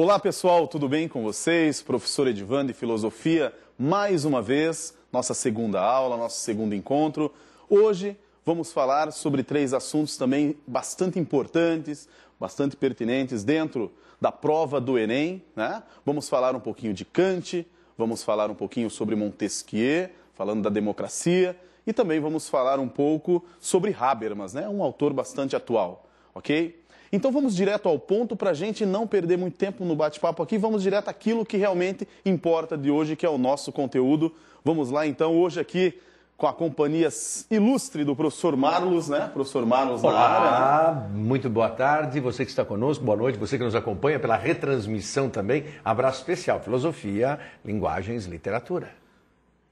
Olá pessoal, tudo bem com vocês? Professor Edvan de Filosofia, mais uma vez, nossa segunda aula, nosso segundo encontro. Hoje vamos falar sobre três assuntos também bastante importantes, bastante pertinentes dentro da prova do Enem. Né? Vamos falar um pouquinho de Kant, vamos falar um pouquinho sobre Montesquieu, falando da democracia, e também vamos falar um pouco sobre Habermas, né? um autor bastante atual. Ok? Então vamos direto ao ponto para a gente não perder muito tempo no bate-papo aqui. Vamos direto àquilo que realmente importa de hoje, que é o nosso conteúdo. Vamos lá então, hoje aqui com a companhia ilustre do professor Marlos, né? Professor Marlos Olá, área. Né? Muito boa tarde, você que está conosco, boa noite, você que nos acompanha pela retransmissão também. Abraço especial, filosofia, linguagens, literatura.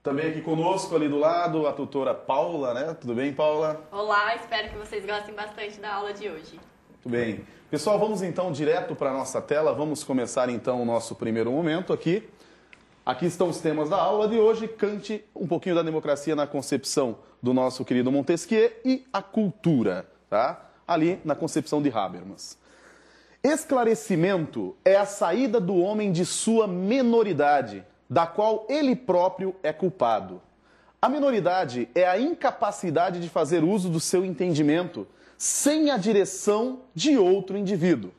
Também aqui conosco, ali do lado, a tutora Paula, né? Tudo bem, Paula? Olá, espero que vocês gostem bastante da aula de hoje. Muito bem. Pessoal, vamos então direto para a nossa tela. Vamos começar então o nosso primeiro momento aqui. Aqui estão os temas da aula de hoje. Kant, um pouquinho da democracia na concepção do nosso querido Montesquieu e a cultura, tá? Ali na concepção de Habermas. Esclarecimento é a saída do homem de sua menoridade, da qual ele próprio é culpado. A minoridade é a incapacidade de fazer uso do seu entendimento sem a direção de outro indivíduo.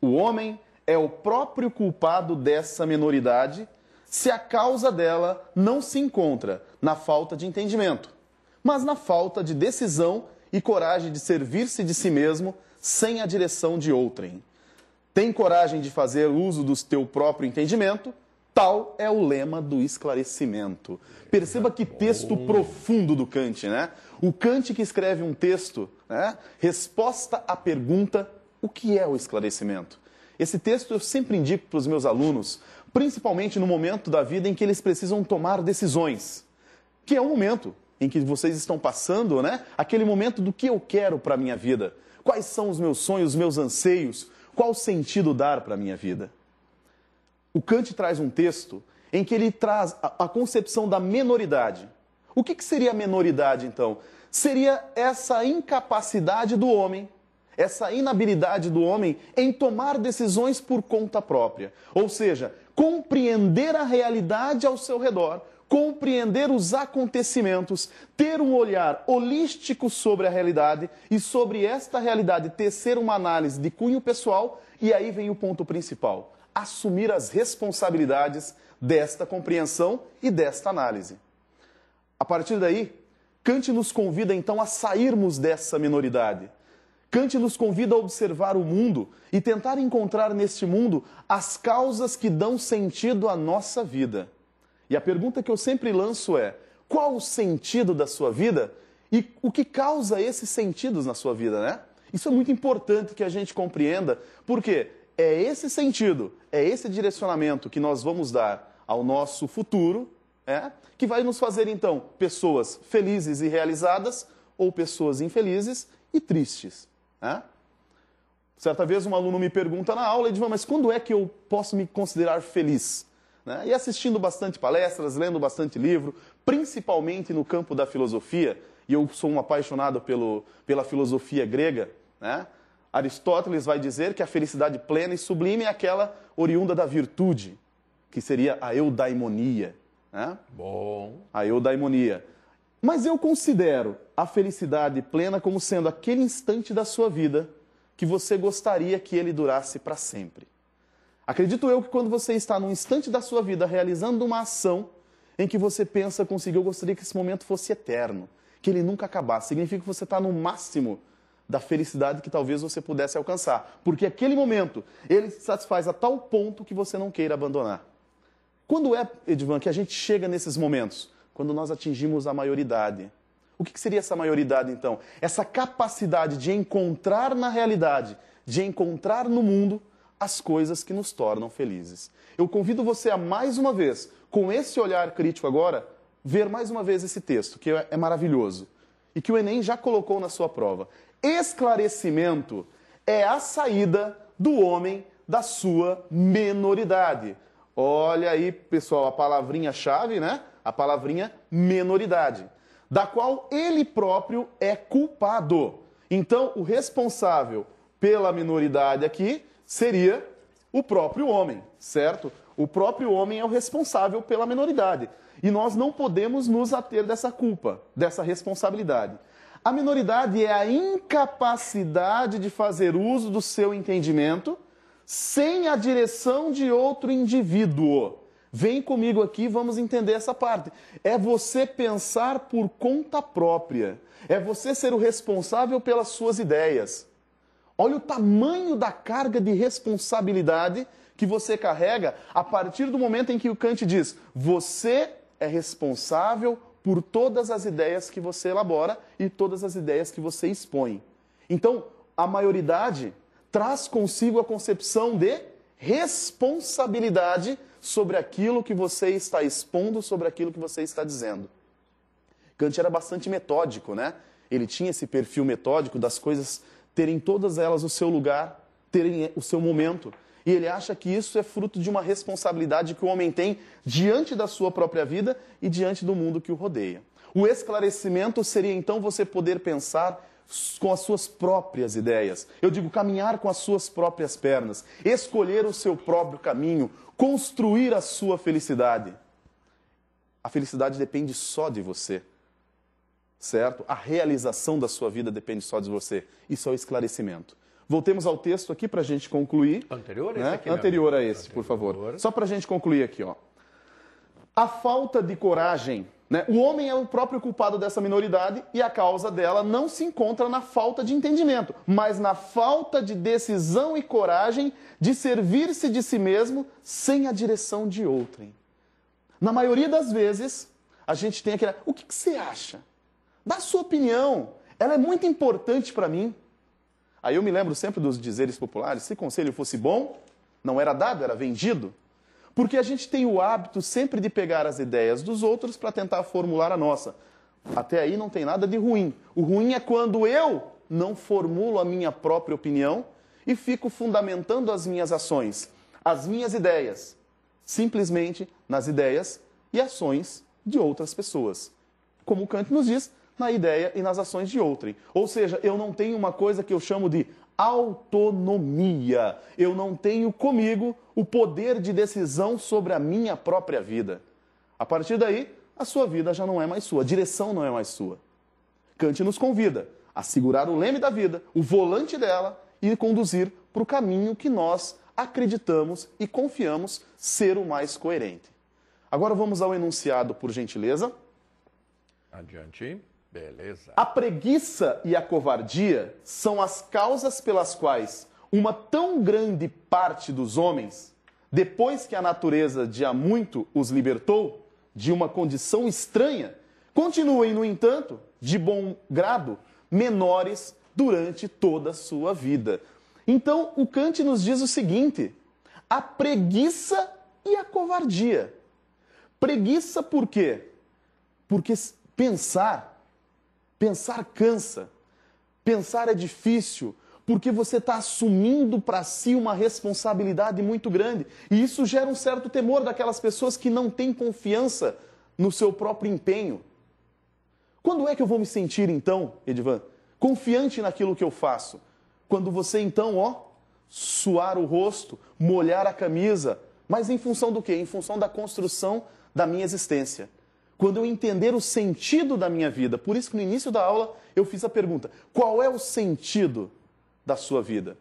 O homem é o próprio culpado dessa minoridade se a causa dela não se encontra na falta de entendimento, mas na falta de decisão e coragem de servir-se de si mesmo sem a direção de outrem. Tem coragem de fazer uso do teu próprio entendimento Tal é o lema do esclarecimento. Perceba que texto profundo do Kant, né? O Kant que escreve um texto, né? Resposta à pergunta: o que é o esclarecimento? Esse texto eu sempre indico para os meus alunos, principalmente no momento da vida em que eles precisam tomar decisões, que é o momento em que vocês estão passando, né? Aquele momento do que eu quero para a minha vida. Quais são os meus sonhos, os meus anseios? Qual sentido dar para a minha vida? o Kant traz um texto em que ele traz a, concepção da menoridade. O que, que seria a menoridade, então? Seria essa incapacidade do homem, essa inabilidade do homem em tomar decisões por conta própria. Ou seja, compreender a realidade ao seu redor, compreender os acontecimentos, ter um olhar holístico sobre a realidade e sobre esta realidade tecer uma análise de cunho pessoal, e aí vem o ponto principal assumir as responsabilidades desta compreensão e desta análise. A partir daí, Kant nos convida então a sairmos dessa minoridade. Kant nos convida a observar o mundo e tentar encontrar neste mundo as causas que dão sentido à nossa vida. E a pergunta que eu sempre lanço é: qual o sentido da sua vida e o que causa esses sentidos na sua vida, né? Isso é muito importante que a gente compreenda, porque é esse sentido, é esse direcionamento que nós vamos dar ao nosso futuro, é, que vai nos fazer, então, pessoas felizes e realizadas ou pessoas infelizes e tristes. É? Certa vez um aluno me pergunta na aula, Edvan, mas quando é que eu posso me considerar feliz? Né? E assistindo bastante palestras, lendo bastante livro, principalmente no campo da filosofia, e eu sou um apaixonado pelo, pela filosofia grega, né? Aristóteles vai dizer que a felicidade plena e sublime é aquela oriunda da virtude, que seria a eudaimonia. Né? Bom. A eudaimonia. Mas eu considero a felicidade plena como sendo aquele instante da sua vida que você gostaria que ele durasse para sempre. Acredito eu que quando você está num instante da sua vida realizando uma ação em que você pensa, conseguiu, eu gostaria que esse momento fosse eterno, que ele nunca acabasse, significa que você está no máximo da felicidade que talvez você pudesse alcançar. Porque aquele momento, ele se satisfaz a tal ponto que você não queira abandonar. Quando é, Edvan, que a gente chega nesses momentos? Quando nós atingimos a maioridade. O que seria essa maioridade, então? Essa capacidade de encontrar na realidade, de encontrar no mundo as coisas que nos tornam felizes. Eu convido você a mais uma vez, com esse olhar crítico agora, ver mais uma vez esse texto, que é, é maravilhoso e que o Enem já colocou na sua prova. Esclarecimento é a saída do homem da sua menoridade. Olha aí, pessoal, a palavrinha-chave, né? A palavrinha menoridade, da qual ele próprio é culpado. Então, o responsável pela minoridade aqui seria o próprio homem, certo? O próprio homem é o responsável pela minoridade. E nós não podemos nos ater dessa culpa, dessa responsabilidade. A minoridade é a incapacidade de fazer uso do seu entendimento sem a direção de outro indivíduo. Vem comigo aqui, vamos entender essa parte. É você pensar por conta própria. É você ser o responsável pelas suas ideias. Olha o tamanho da carga de responsabilidade que você carrega a partir do momento em que o Kant diz: você é responsável por todas as ideias que você elabora e todas as ideias que você expõe. Então, a maioridade traz consigo a concepção de responsabilidade sobre aquilo que você está expondo, sobre aquilo que você está dizendo. Kant era bastante metódico, né? Ele tinha esse perfil metódico das coisas terem todas elas o seu lugar, terem o seu momento e ele acha que isso é fruto de uma responsabilidade que o homem tem diante da sua própria vida e diante do mundo que o rodeia. O esclarecimento seria então você poder pensar com as suas próprias ideias. Eu digo caminhar com as suas próprias pernas, escolher o seu próprio caminho, construir a sua felicidade. A felicidade depende só de você. Certo? A realização da sua vida depende só de você. Isso é o esclarecimento. Voltemos ao texto aqui para a gente concluir. Anterior a né? esse aqui, Anterior a esse, Anterior. por favor. Só para a gente concluir aqui, ó. A falta de coragem né? o homem é o próprio culpado dessa minoridade e a causa dela não se encontra na falta de entendimento, mas na falta de decisão e coragem de servir-se de si mesmo sem a direção de outrem. Na maioria das vezes, a gente tem aquela. O que, que você acha? Dá sua opinião. Ela é muito importante para mim. Aí eu me lembro sempre dos dizeres populares: se conselho fosse bom, não era dado, era vendido. Porque a gente tem o hábito sempre de pegar as ideias dos outros para tentar formular a nossa. Até aí não tem nada de ruim. O ruim é quando eu não formulo a minha própria opinião e fico fundamentando as minhas ações, as minhas ideias, simplesmente nas ideias e ações de outras pessoas. Como Kant nos diz, na ideia e nas ações de outrem. Ou seja, eu não tenho uma coisa que eu chamo de autonomia. Eu não tenho comigo o poder de decisão sobre a minha própria vida. A partir daí, a sua vida já não é mais sua, a direção não é mais sua. Kant nos convida a segurar o leme da vida, o volante dela e conduzir para o caminho que nós acreditamos e confiamos ser o mais coerente. Agora vamos ao enunciado, por gentileza. Adiante. Beleza. A preguiça e a covardia são as causas pelas quais uma tão grande parte dos homens, depois que a natureza de há muito os libertou de uma condição estranha, continuem, no entanto, de bom grado, menores durante toda a sua vida. Então, o Kant nos diz o seguinte: a preguiça e a covardia. Preguiça por quê? Porque pensar Pensar cansa, pensar é difícil, porque você está assumindo para si uma responsabilidade muito grande. E isso gera um certo temor daquelas pessoas que não têm confiança no seu próprio empenho. Quando é que eu vou me sentir, então, Edvan, confiante naquilo que eu faço? Quando você, então, ó, suar o rosto, molhar a camisa, mas em função do quê? Em função da construção da minha existência quando eu entender o sentido da minha vida. Por isso que no início da aula eu fiz a pergunta: qual é o sentido da sua vida?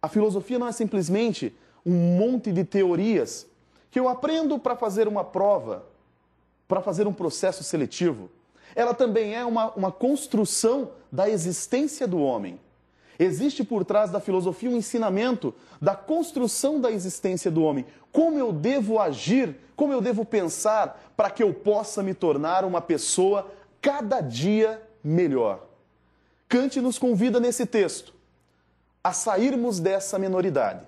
A filosofia não é simplesmente um monte de teorias que eu aprendo para fazer uma prova, para fazer um processo seletivo. Ela também é uma, uma construção da existência do homem. Existe por trás da filosofia um ensinamento da construção da existência do homem. Como eu devo agir, como eu devo pensar para que eu possa me tornar uma pessoa cada dia melhor. Kant nos convida nesse texto a sairmos dessa minoridade.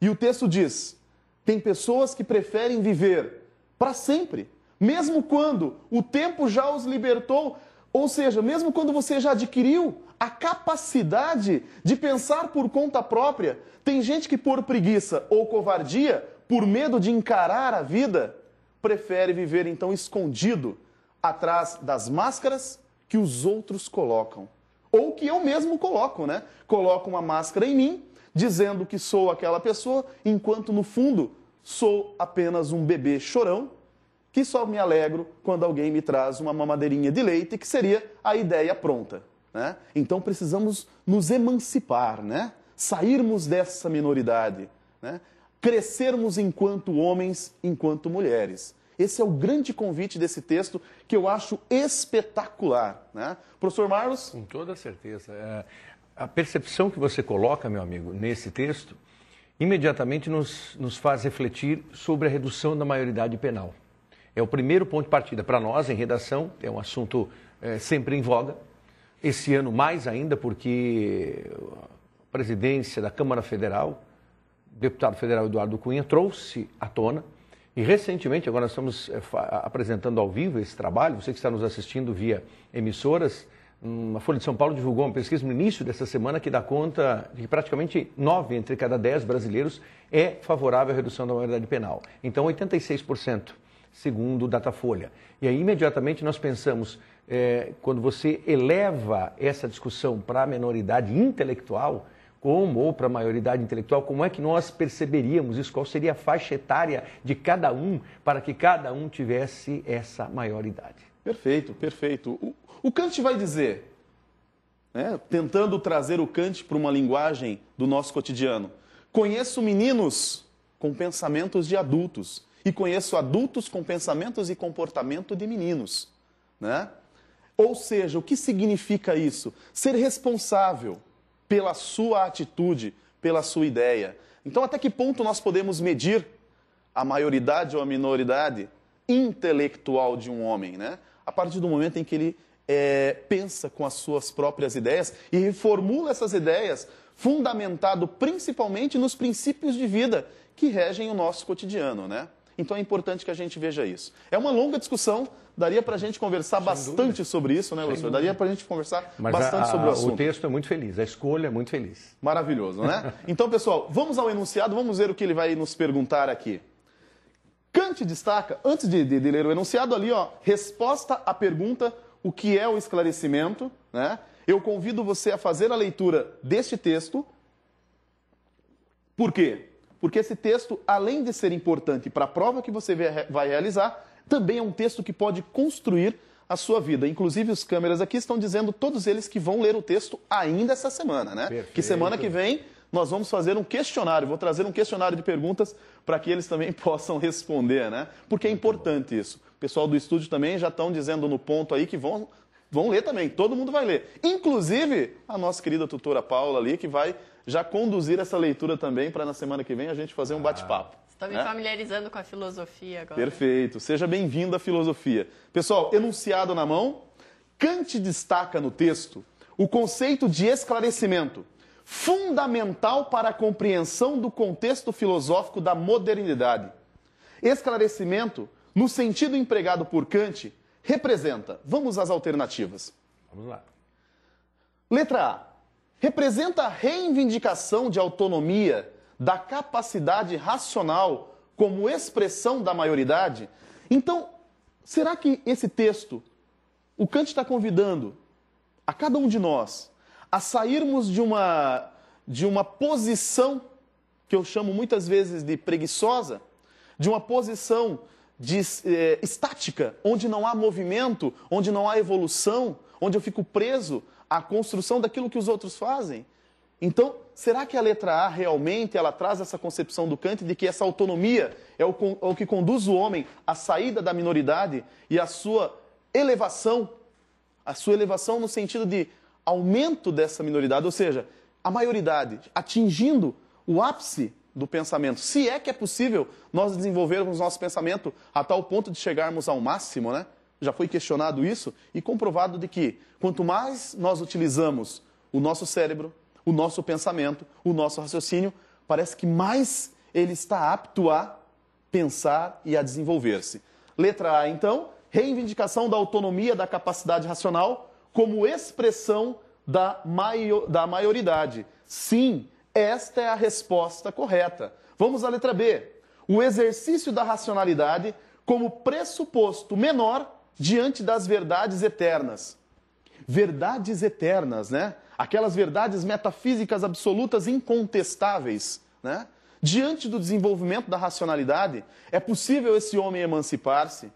E o texto diz: tem pessoas que preferem viver para sempre, mesmo quando o tempo já os libertou, ou seja, mesmo quando você já adquiriu a capacidade de pensar por conta própria. Tem gente que, por preguiça ou covardia, por medo de encarar a vida, prefere viver então escondido atrás das máscaras que os outros colocam. Ou que eu mesmo coloco, né? Coloco uma máscara em mim, dizendo que sou aquela pessoa, enquanto no fundo sou apenas um bebê chorão que só me alegro quando alguém me traz uma mamadeirinha de leite, que seria a ideia pronta. Né? Então precisamos nos emancipar, né? sairmos dessa minoridade, né? crescermos enquanto homens, enquanto mulheres. Esse é o grande convite desse texto que eu acho espetacular. Né? Professor Marlos? Com toda certeza. É, a percepção que você coloca, meu amigo, nesse texto, imediatamente nos, nos faz refletir sobre a redução da maioridade penal. É o primeiro ponto de partida. Para nós, em redação, é um assunto é, sempre em voga esse ano mais ainda, porque a presidência da Câmara Federal, o deputado federal Eduardo Cunha, trouxe à tona. E recentemente, agora nós estamos eh, apresentando ao vivo esse trabalho, você que está nos assistindo via emissoras, hum, a Folha de São Paulo divulgou uma pesquisa no início dessa semana que dá conta de que praticamente nove entre cada dez brasileiros é favorável à redução da maioridade penal. Então, 86%, segundo o Datafolha. E aí, imediatamente, nós pensamos, é, quando você eleva essa discussão para a menoridade intelectual, como ou para a maioridade intelectual, como é que nós perceberíamos isso? Qual seria a faixa etária de cada um para que cada um tivesse essa maioridade? Perfeito, perfeito. O, o Kant vai dizer, né, tentando trazer o Kant para uma linguagem do nosso cotidiano: conheço meninos com pensamentos de adultos e conheço adultos com pensamentos e comportamento de meninos. Né? Ou seja, o que significa isso? Ser responsável pela sua atitude, pela sua ideia. Então, até que ponto nós podemos medir a maioridade ou a minoridade intelectual de um homem, né? A partir do momento em que ele é, pensa com as suas próprias ideias e reformula essas ideias, fundamentado principalmente nos princípios de vida que regem o nosso cotidiano, né? Então é importante que a gente veja isso. É uma longa discussão, Daria para a gente conversar Sem bastante dúvida. sobre isso, né, professor? Daria para a gente conversar Mas bastante a, sobre o assunto. O texto é muito feliz, a escolha é muito feliz. Maravilhoso, né? então, pessoal, vamos ao enunciado, vamos ver o que ele vai nos perguntar aqui. Kant destaca, antes de, de, de ler o enunciado ali, ó, resposta à pergunta o que é o esclarecimento, né? Eu convido você a fazer a leitura deste texto. Por quê? Porque esse texto, além de ser importante para a prova que você vai realizar, também é um texto que pode construir a sua vida. Inclusive, os câmeras aqui estão dizendo todos eles que vão ler o texto ainda essa semana, né? Perfeito. Que semana que vem nós vamos fazer um questionário, vou trazer um questionário de perguntas para que eles também possam responder, né? Porque é importante isso. O pessoal do estúdio também já estão dizendo no ponto aí que vão, vão ler também, todo mundo vai ler. Inclusive a nossa querida tutora Paula ali, que vai já conduzir essa leitura também para na semana que vem a gente fazer um ah. bate-papo. Estou me né? familiarizando com a filosofia agora. Perfeito. Seja bem-vindo à filosofia. Pessoal, enunciado na mão. Kant destaca no texto o conceito de esclarecimento, fundamental para a compreensão do contexto filosófico da modernidade. Esclarecimento, no sentido empregado por Kant, representa. Vamos às alternativas. Vamos lá. Letra A. Representa a reivindicação de autonomia da capacidade racional como expressão da maioridade. Então, será que esse texto, o Kant está convidando a cada um de nós a sairmos de uma, de uma posição que eu chamo muitas vezes de preguiçosa, de uma posição de, eh, estática, onde não há movimento, onde não há evolução, onde eu fico preso à construção daquilo que os outros fazem. Então, será que a letra A realmente ela traz essa concepção do Kant de que essa autonomia é o, é o que conduz o homem à saída da minoridade e à sua elevação, a sua elevação no sentido de aumento dessa minoridade, ou seja, a maioridade, atingindo o ápice do pensamento. Se é que é possível nós desenvolvermos nosso pensamento a tal ponto de chegarmos ao máximo, né? Já foi questionado isso e comprovado de que quanto mais nós utilizamos o nosso cérebro, o nosso pensamento, o nosso raciocínio, parece que mais ele está apto a pensar e a desenvolver-se. Letra A, então, reivindicação da autonomia da capacidade racional como expressão da, maior, da maioridade. Sim, esta é a resposta correta. Vamos à letra B. O exercício da racionalidade como pressuposto menor diante das verdades eternas. Verdades eternas, né? aquelas verdades metafísicas absolutas incontestáveis, né? Diante do desenvolvimento da racionalidade, é possível esse homem emancipar-se?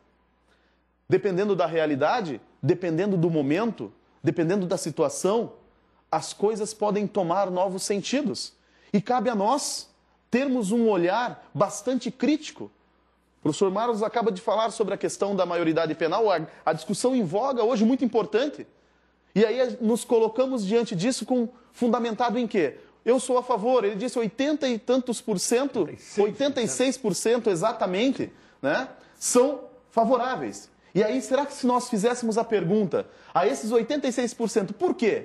Dependendo da realidade, dependendo do momento, dependendo da situação, as coisas podem tomar novos sentidos. E cabe a nós termos um olhar bastante crítico. O professor Marlos acaba de falar sobre a questão da maioridade penal, a, discussão em voga hoje muito importante. E aí nos colocamos diante disso com fundamentado em quê? Eu sou a favor, ele disse 80 e tantos por cento, 86%, por cento exatamente, né? São favoráveis. E aí, será que se nós fizéssemos a pergunta a esses 86%, por quê?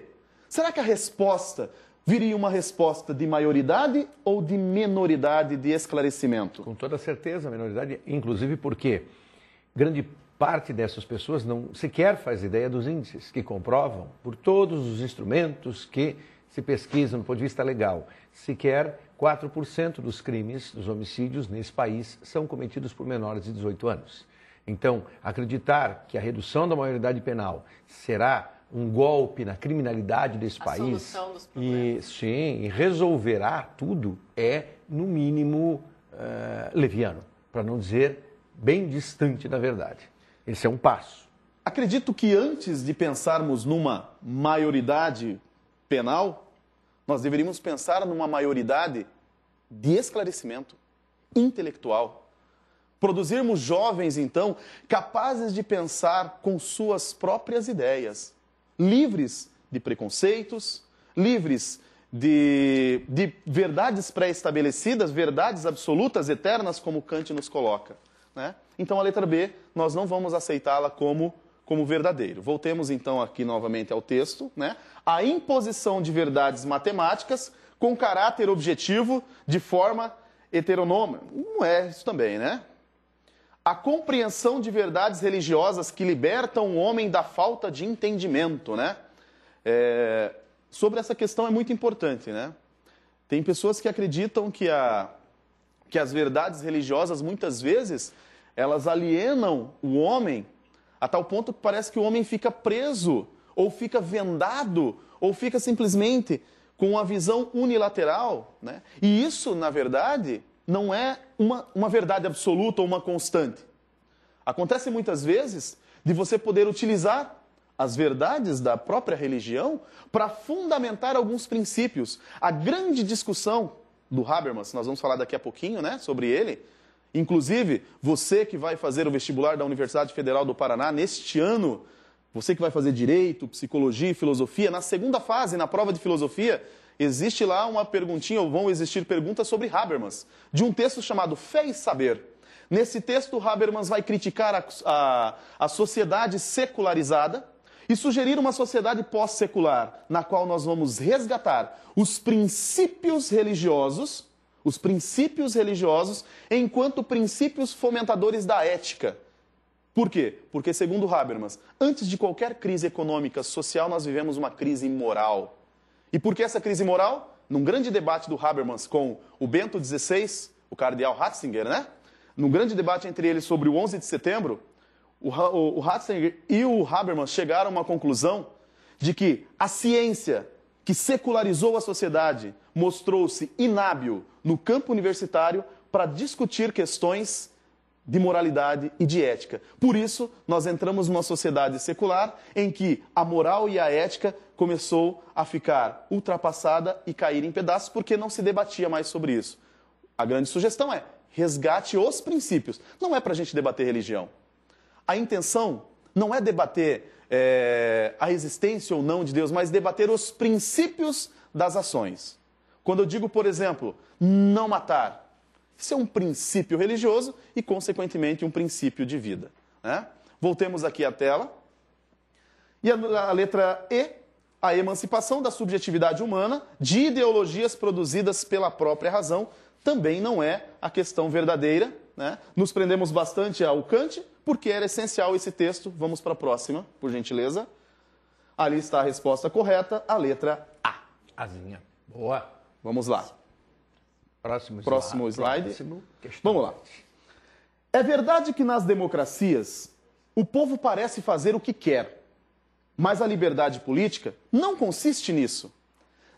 Será que a resposta viria uma resposta de maioridade ou de minoridade de esclarecimento? Com toda certeza, minoridade, inclusive porque grande Parte dessas pessoas não sequer faz ideia dos índices que comprovam, por todos os instrumentos que se pesquisam do ponto de vista legal, sequer 4% dos crimes, dos homicídios nesse país são cometidos por menores de 18 anos. Então, acreditar que a redução da maioridade penal será um golpe na criminalidade desse a país e sim resolverá tudo é no mínimo uh, leviano, para não dizer bem distante da verdade. Esse é um passo. Acredito que antes de pensarmos numa maioridade penal, nós deveríamos pensar numa maioridade de esclarecimento intelectual. Produzirmos jovens, então, capazes de pensar com suas próprias ideias, livres de preconceitos, livres de, de verdades pré-estabelecidas, verdades absolutas, eternas, como Kant nos coloca. Né? Então a letra B nós não vamos aceitá-la como como verdadeiro. Voltemos então aqui novamente ao texto, né? A imposição de verdades matemáticas com caráter objetivo de forma heteronômica. Não é isso também, né? A compreensão de verdades religiosas que libertam o homem da falta de entendimento, né? É... sobre essa questão é muito importante, né? Tem pessoas que acreditam que, a, que as verdades religiosas muitas vezes elas alienam o homem a tal ponto que parece que o homem fica preso, ou fica vendado, ou fica simplesmente com uma visão unilateral. Né? E isso, na verdade, não é uma, uma verdade absoluta ou uma constante. Acontece muitas vezes de você poder utilizar as verdades da própria religião para fundamentar alguns princípios. A grande discussão do Habermas, nós vamos falar daqui a pouquinho né, sobre ele, Inclusive, você que vai fazer o vestibular da Universidade Federal do Paraná neste ano, você que vai fazer direito, psicologia e filosofia, na segunda fase, na prova de filosofia, existe lá uma perguntinha, ou vão existir perguntas sobre Habermas, de um texto chamado Fé e Saber. Nesse texto, Habermas vai criticar a, a, a sociedade secularizada e sugerir uma sociedade pós-secular, na qual nós vamos resgatar os princípios religiosos os princípios religiosos, enquanto princípios fomentadores da ética. Por quê? Porque, segundo Habermas, antes de qualquer crise econômica social, nós vivemos uma crise moral. E por que essa crise moral? Num grande debate do Habermas com o Bento XVI, o cardeal Ratzinger, né? Num grande debate entre eles sobre o 11 de setembro, o, o Ratzinger e o Habermas chegaram a uma conclusão de que a ciência que secularizou a sociedade, mostrou-se inábil no campo universitário para discutir questões de moralidade e de ética. Por isso, nós entramos numa sociedade secular em que a moral e a ética começou a ficar ultrapassada e cair em pedaços porque não se debatia mais sobre isso. A grande sugestão é resgate os princípios. Não é para a gente debater religião. A intenção não é debater é, a existência ou não de Deus, mas debater os princípios das ações. Quando eu digo, por exemplo, não matar, isso é um princípio religioso e, consequentemente, um princípio de vida. Né? Voltemos aqui à tela. E a, a letra E, a emancipação da subjetividade humana de ideologias produzidas pela própria razão, também não é a questão verdadeira né? Nos prendemos bastante ao Kant, porque era essencial esse texto. Vamos para a próxima, por gentileza. Ali está a resposta correta, a letra A. Azinha. Boa. Vamos lá. Próximo, Próximo slide. Próximo Vamos lá. É verdade que nas democracias o povo parece fazer o que quer, mas a liberdade política não consiste nisso.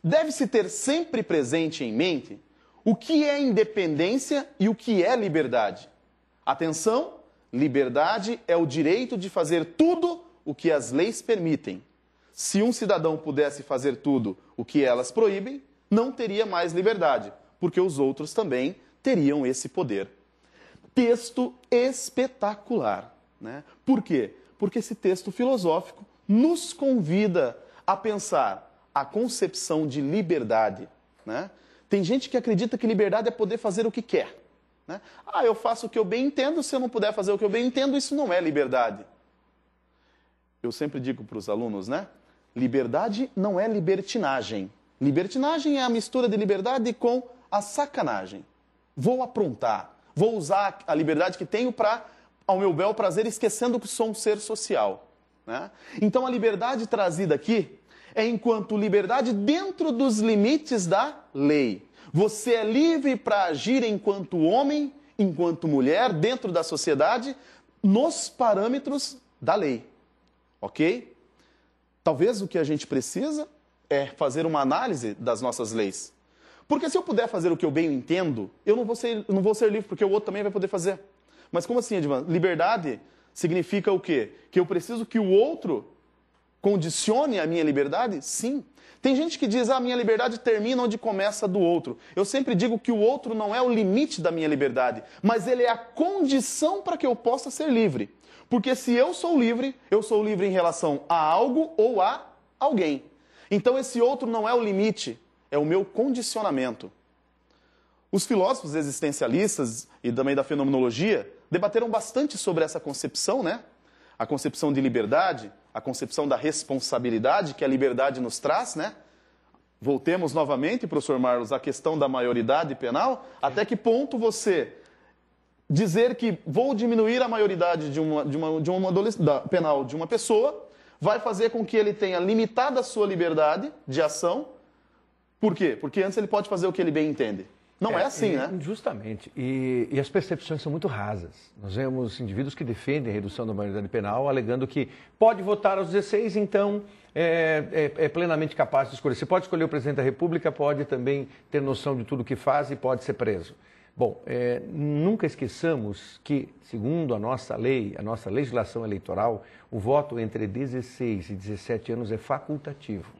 Deve-se ter sempre presente em mente o que é independência e o que é liberdade. Atenção, liberdade é o direito de fazer tudo o que as leis permitem. Se um cidadão pudesse fazer tudo o que elas proíbem, não teria mais liberdade, porque os outros também teriam esse poder. Texto espetacular. Né? Por quê? Porque esse texto filosófico nos convida a pensar a concepção de liberdade. Né? Tem gente que acredita que liberdade é poder fazer o que quer. Né? Ah, eu faço o que eu bem entendo, se eu não puder fazer o que eu bem entendo, isso não é liberdade. Eu sempre digo para os alunos, né? Liberdade não é libertinagem. Libertinagem é a mistura de liberdade com a sacanagem. Vou aprontar, vou usar a liberdade que tenho para, ao meu bel prazer, esquecendo que sou um ser social. Né? Então a liberdade trazida aqui é enquanto liberdade dentro dos limites da lei. Você é livre para agir enquanto homem, enquanto mulher, dentro da sociedade, nos parâmetros da lei. Ok? Talvez o que a gente precisa é fazer uma análise das nossas leis. Porque se eu puder fazer o que eu bem entendo, eu não vou ser, não vou ser livre, porque o outro também vai poder fazer. Mas como assim, Edvan? Liberdade significa o quê? Que eu preciso que o outro condicione a minha liberdade? Sim. Tem gente que diz, ah, a minha liberdade termina onde começa do outro. Eu sempre digo que o outro não é o limite da minha liberdade, mas ele é a condição para que eu possa ser livre. Porque se eu sou livre, eu sou livre em relação a algo ou a alguém. Então esse outro não é o limite, é o meu condicionamento. Os filósofos existencialistas e também da fenomenologia debateram bastante sobre essa concepção, né? a concepção de liberdade, a concepção da responsabilidade que a liberdade nos traz, né? Voltemos novamente, professor Marlos, à questão da maioridade penal. Até que ponto você dizer que vou diminuir a maioridade de uma, de uma, de uma da, penal de uma pessoa vai fazer com que ele tenha limitada a sua liberdade de ação. Por quê? Porque antes ele pode fazer o que ele bem entende. Não é, é assim, e, né? Justamente. E, e, as percepções são muito rasas. Nós vemos indivíduos que defendem a redução da maioridade penal, alegando que pode votar aos 16, então é, é, é, plenamente capaz de escolher. Se pode escolher o presidente da República, pode também ter noção de tudo o que faz e pode ser preso. Bom, é, nunca esqueçamos que, segundo a nossa lei, a nossa legislação eleitoral, o voto entre 16 e 17 anos é facultativo.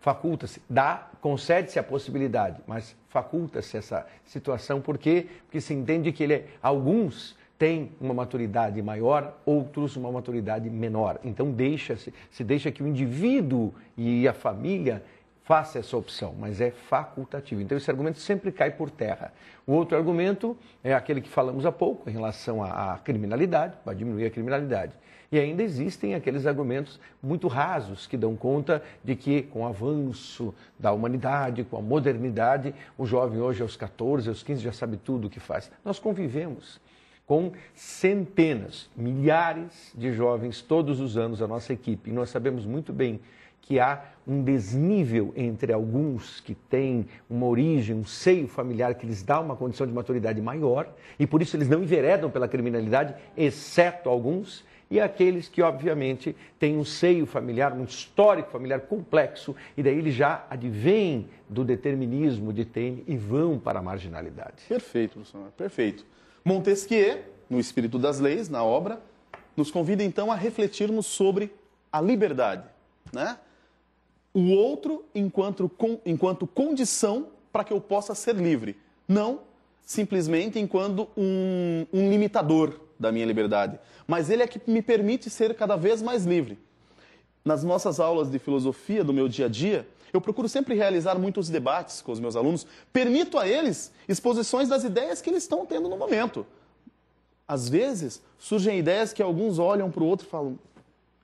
Faculta-se, dá, concede-se a possibilidade, mas faculta-se essa situação, por quê? Porque se entende que ele, é, alguns têm uma maturidade maior, outros uma maturidade menor. Então deixa-se, se deixa que o indivíduo e a família faça essa opção, mas é facultativo. Então, esse argumento sempre cai por terra. O outro argumento é aquele que falamos há pouco, em relação à, à criminalidade, para diminuir a criminalidade. E ainda existem aqueles argumentos muito rasos que dão conta de que, com o avanço da humanidade, com a modernidade, o jovem hoje, aos 14, aos 15, já sabe tudo o que faz. Nós convivemos com centenas, milhares de jovens todos os anos, a nossa equipe, e nós sabemos muito bem que há um desnível entre alguns que têm uma origem, um seio familiar que lhes dá uma condição de maturidade maior e por isso eles não enveredam pela criminalidade, exceto alguns, e aqueles que, obviamente, têm um seio familiar, um histórico familiar complexo e daí eles já advêm do determinismo de Taine e vão para a marginalidade. Perfeito, professor, perfeito. Montesquieu, no Espírito das Leis, na obra, nos convida então a refletirmos sobre a liberdade, né? o outro enquanto, com, enquanto condição para que eu possa ser livre. Não simplesmente enquanto um, um limitador da minha liberdade. Mas ele é que me permite ser cada vez mais livre. Nas nossas aulas de filosofia do meu dia a dia, eu procuro sempre realizar muitos debates com os meus alunos. Permito a eles exposições das ideias que eles estão tendo no momento. Às vezes, surgem ideias que alguns olham para o outro e falam: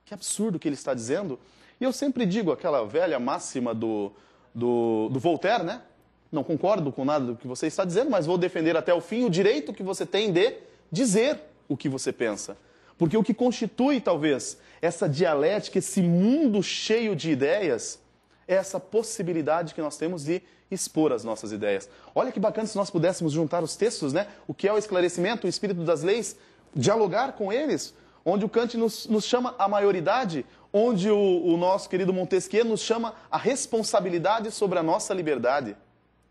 que absurdo que ele está dizendo. E eu sempre digo aquela velha máxima do, do, do Voltaire, né? Não concordo com nada do que você está dizendo, mas vou defender até o fim o direito que você tem de dizer o que você pensa. Porque o que constitui, talvez, essa dialética, esse mundo cheio de ideias, é essa possibilidade que nós temos de expor as nossas ideias. Olha que bacana se nós pudéssemos juntar os textos, né? O que é o esclarecimento, o espírito das leis, dialogar com eles, onde o Kant nos, nos chama a maioridade, onde o, o nosso querido Montesquieu nos chama a responsabilidade sobre a nossa liberdade.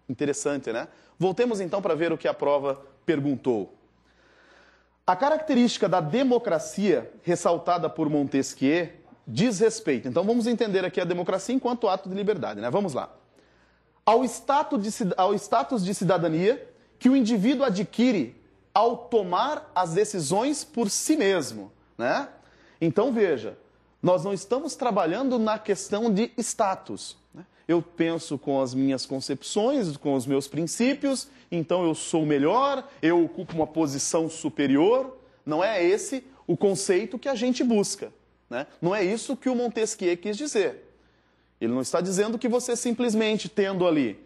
Interessante, né? Voltemos então para ver o que a prova perguntou. A característica da democracia ressaltada por Montesquieu diz respeito. Então vamos entender aqui a democracia enquanto ato de liberdade, né? Vamos lá. Ao status de, ao status de cidadania que o indivíduo adquire ao tomar as decisões por si mesmo, né? Então veja, nós não estamos trabalhando na questão de status. Né? Eu penso com as minhas concepções, com os meus princípios, então eu sou melhor, eu ocupo uma posição superior. Não é esse o conceito que a gente busca. Né? Não é isso que o Montesquieu quis dizer. Ele não está dizendo que você simplesmente tendo ali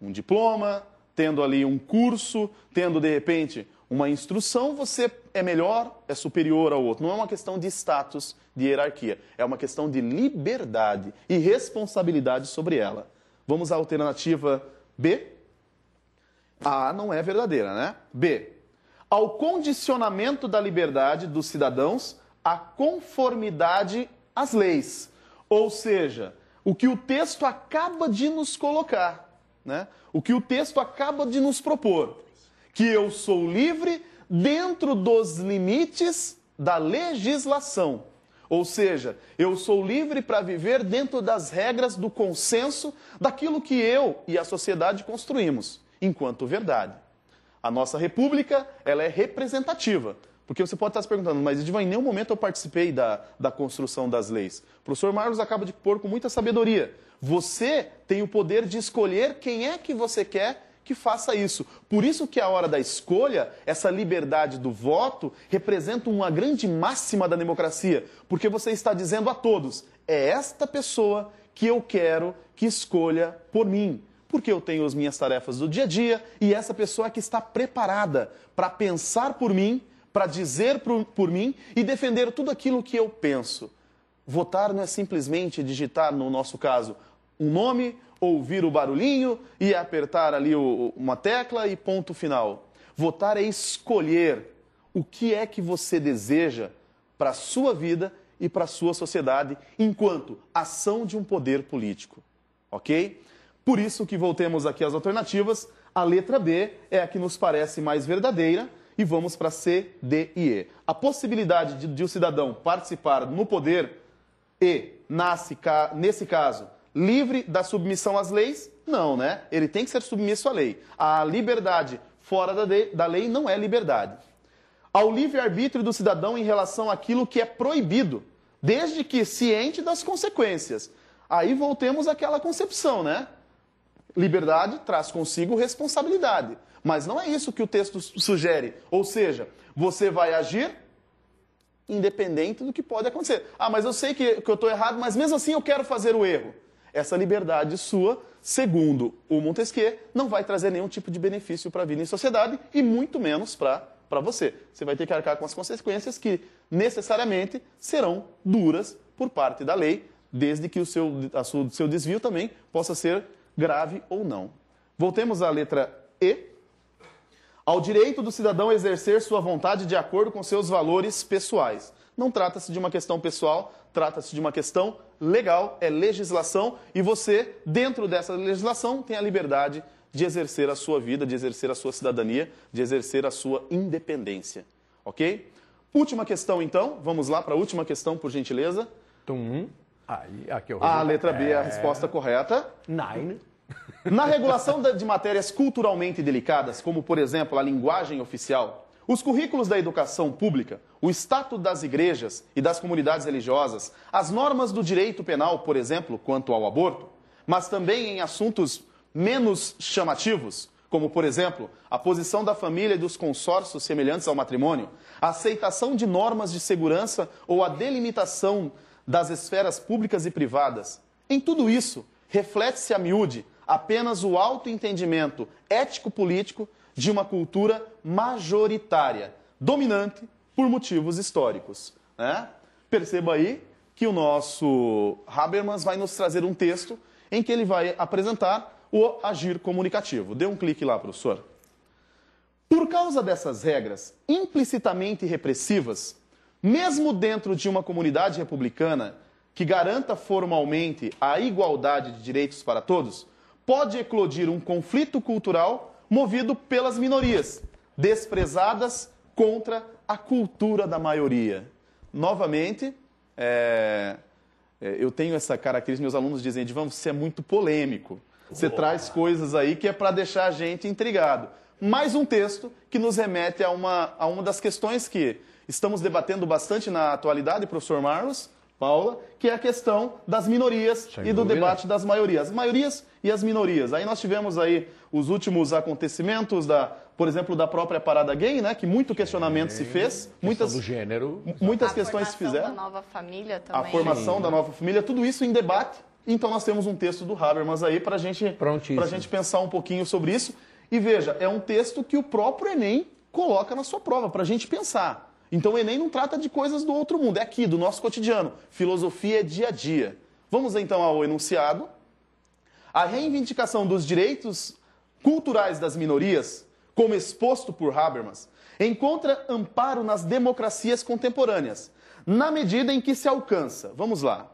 um diploma, tendo ali um curso, tendo de repente uma instrução, você é melhor, é superior ao outro. Não é uma questão de status, de hierarquia. É uma questão de liberdade e responsabilidade sobre ela. Vamos à alternativa B? A não é verdadeira, né? B. Ao condicionamento da liberdade dos cidadãos à conformidade às leis. Ou seja, o que o texto acaba de nos colocar, né? O que o texto acaba de nos propor que eu sou livre dentro dos limites da legislação. Ou seja, eu sou livre para viver dentro das regras do consenso daquilo que eu e a sociedade construímos, enquanto verdade. A nossa república, ela é representativa. Porque você pode estar se perguntando, mas Edivan, em nenhum momento eu participei da, da construção das leis. O professor Marlos acaba de pôr com muita sabedoria. Você tem o poder de escolher quem é que você quer que faça isso. Por isso que a hora da escolha, essa liberdade do voto, representa uma grande máxima da democracia, porque você está dizendo a todos: é esta pessoa que eu quero que escolha por mim. Porque eu tenho as minhas tarefas do dia a dia e essa pessoa é que está preparada para pensar por mim, para dizer por, por mim e defender tudo aquilo que eu penso. Votar não é simplesmente digitar, no nosso caso, um nome, ouvir o barulhinho e apertar ali o, uma tecla e ponto final. Votar é escolher o que é que você deseja para a sua vida e para a sua sociedade enquanto ação de um poder político. Ok? Por isso que voltemos aqui às alternativas. A letra B é a que nos parece mais verdadeira e vamos para C, D e E. A possibilidade de, o um cidadão participar no poder e nasce, nesse caso, livre da submissão às leis? Não, né? Ele tem que ser submisso à lei. A liberdade fora da, de, da lei não é liberdade. Ao livre-arbítrio do cidadão em relação àquilo que é proibido, desde que ciente das consequências. Aí voltemos àquela concepção, né? Liberdade traz consigo responsabilidade. Mas não é isso que o texto sugere. Ou seja, você vai agir independente do que pode acontecer. Ah, mas eu sei que, que eu estou errado, mas mesmo assim eu quero fazer o erro. Essa liberdade sua, segundo o Montesquieu, não vai trazer nenhum tipo de benefício para a vida em sociedade e muito menos para para você. Você vai ter que arcar com as consequências que necessariamente serão duras por parte da lei, desde que o seu, a sua, seu desvio também possa ser grave ou não. Voltemos à letra E. Ao direito do cidadão exercer sua vontade de acordo com seus valores pessoais. Não trata-se de uma questão pessoal, trata-se de uma questão legal, é legislação e você, dentro dessa legislação, tem a liberdade de exercer a sua vida, de exercer a sua cidadania, de exercer a sua independência. Ok? Última questão, então. Vamos lá para a última questão, por gentileza. Tum. Aí, aqui eu a letra B é a é. resposta correta. Nine. Na regulação de matérias culturalmente delicadas, como, por exemplo, a linguagem oficial, os currículos da educação pública, o status das igrejas e das comunidades religiosas, as normas do direito penal, por exemplo, quanto ao aborto, mas também em assuntos menos chamativos, como, por exemplo, a posição da família e dos consórcios semelhantes ao matrimônio, a aceitação de normas de segurança ou a delimitação das esferas públicas e privadas. Em tudo isso, reflete-se a miúde apenas o alto entendimento ético-político de uma cultura majoritária, dominante por motivos históricos. Né? Perceba aí que o nosso Habermas vai nos trazer um texto em que ele vai apresentar o agir comunicativo. Dê um clique lá, professor. Por causa dessas regras implicitamente repressivas, mesmo dentro de uma comunidade republicana que garanta formalmente a igualdade de direitos para todos, pode eclodir um conflito cultural movido pelas minorias, desprezadas contra a cultura da maioria. Novamente, é, é, eu tenho essa característica, meus alunos dizem, Edvan, você é muito polêmico. Você Boa. traz coisas aí que é para deixar a gente intrigado. Mais um texto que nos remete a uma, a uma das questões que estamos debatendo bastante na atualidade, professor Marlos, Paula, que é a questão das minorias Sem e do dúvida. debate das maiorias. As maiorias e as minorias. Aí nós tivemos aí os últimos acontecimentos da, por exemplo, da própria parada gay, né, que muito questionamento Sim. se fez, Questão muitas do gênero, muitas a questões se fizeram. A formação da nova família também. A formação Sim. da nova família, tudo isso em debate. Então nós temos um texto do Habermas aí para gente para gente pensar um pouquinho sobre isso. E veja, é um texto que o próprio Enem coloca na sua prova para a gente pensar. Então o Enem não trata de coisas do outro mundo, é aqui, do nosso cotidiano. Filosofia é dia a dia. Vamos então ao enunciado. A reivindicação dos direitos culturais das minorias, como exposto por Habermas, encontra amparo nas democracias contemporâneas, na medida em que se alcança, vamos lá,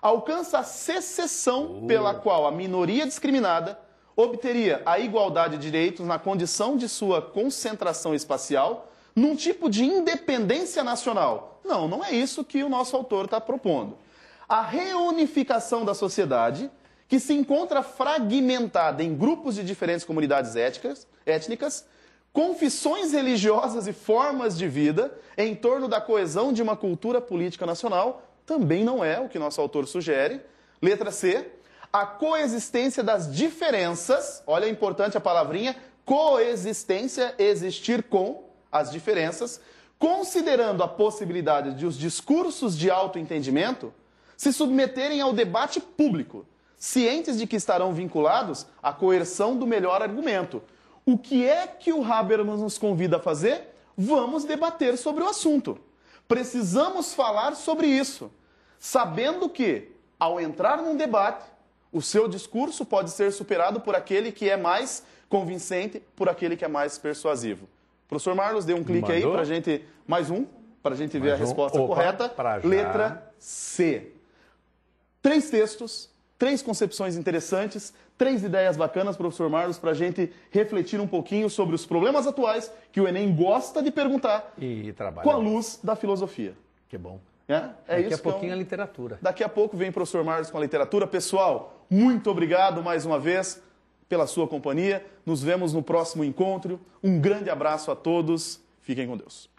alcança a secessão uh. pela qual a minoria discriminada obteria a igualdade de direitos na condição de sua concentração espacial num tipo de independência nacional. Não, não é isso que o nosso autor está propondo. A reunificação da sociedade, que se encontra fragmentada em grupos de diferentes comunidades éticas, étnicas, confissões religiosas e formas de vida em torno da coesão de uma cultura política nacional, também não é o que nosso autor sugere. Letra C, a coexistência das diferenças, olha é importante a palavrinha, coexistência, existir com, as diferenças, considerando a possibilidade de os discursos de autoentendimento se submeterem ao debate público, cientes de que estarão vinculados à coerção do melhor argumento. O que é que o Habermas nos convida a fazer? Vamos debater sobre o assunto. Precisamos falar sobre isso, sabendo que, ao entrar num debate, o seu discurso pode ser superado por aquele que é mais convincente, por aquele que é mais persuasivo. Professor Marlos, dê um clique Mandou? aí para gente. Mais um, para a gente ver a resposta correta. Letra C. Três textos, três concepções interessantes, três ideias bacanas, professor Marlos, para a gente refletir um pouquinho sobre os problemas atuais que o Enem gosta de perguntar e trabalha com a luz da filosofia. Que bom. É, é Daqui isso. Daqui a é pouquinho então, a literatura. Daqui a pouco vem o professor Marlos com a literatura. Pessoal, muito obrigado mais uma vez pela sua companhia. Nos vemos no próximo encontro. Um grande abraço a todos. Fiquem com Deus.